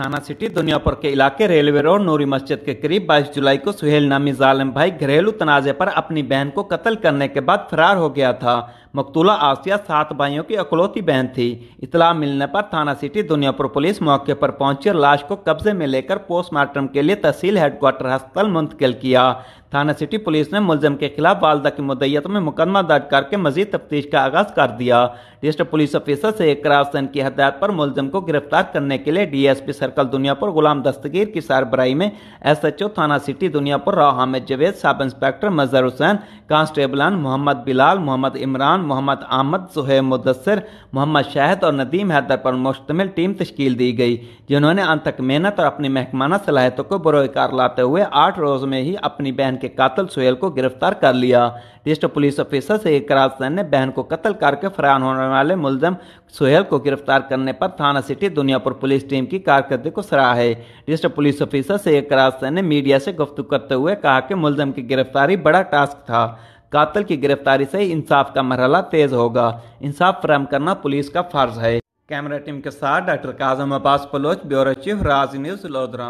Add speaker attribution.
Speaker 1: थाना सिटी दुनियापुर के इलाके रेलवे रोड नूरी मस्जिद के करीब 22 जुलाई को सुहेल नामी जालिम भाई घरेलू तनाजे पर अपनी बहन को कत्ल करने के बाद फरार हो गया था मकतूला आसिया सात भाइयों की अकलौती बहन थी इतला मिलने पर थाना सिटी दुनियापुर पुलिस मौके पर पहुंची और लाश को कब्जे में लेकर पोस्टमार्टम के लिए तहसील हेडक्वार्टर अस्पताल मुंतकिल किया थाना सिटी पुलिस ने मुलजम के खिलाफ वालदा की मुदैयत में मुकदमा दर्ज करके मजीद तफ्तीश का आगाज कर दिया डिस्ट्रिक्ट पुलिस ऑफिसर से एक रासन की हदायत पर मुलजम को गिरफ्तार करने के लिए डीएसपी सर्कल दुनियापुर गुलाम दस्तगीर की सरबराही में एसएचओ थाना city Duniyapur Rao Hamid Javed sub inspector Mazhar Hussain कांस्टेबलान मोहम्मद बिलाल मोहम्मद इमरान खान मोहम्मद आमद सुहेब मुदसर मोहम्मद शाहद और नदीम हैदर पर मुश्तमिल टीम तश्कील दी गई जिन्होंने अंत तक मेहनत और अपनी महकमाना सलाहियतों को बरोकार लाते हुए आठ रोज़ में ही अपनी बहन के कातल सुहेल को गिरफ्तार कर लिया डिस्ट्रिक्ट पुलिस ऑफिसर से इकराज सैन ने बहन को कत्ल करके फरार होने वाले मुलजम सुहेल को गिरफ्तार करने पर थाना सिटी दुनियापुर पुलिस टीम की कारकर्दगी को सराहा है डिस्ट्रिक्ट पुलिस ऑफिसर से इकराज सैन ने मीडिया से गुफ्तु करते हुए कहा कि मुलजम की गिरफ्तारी बड़ा टास्क था कातल की गिरफ्तारी से इंसाफ का मरहला तेज होगा इंसाफ फ्राहम करना पुलिस का फर्ज है कैमरा टीम के साथ doctor Kazim Abbas Baloch bureau chief Raj news lodhra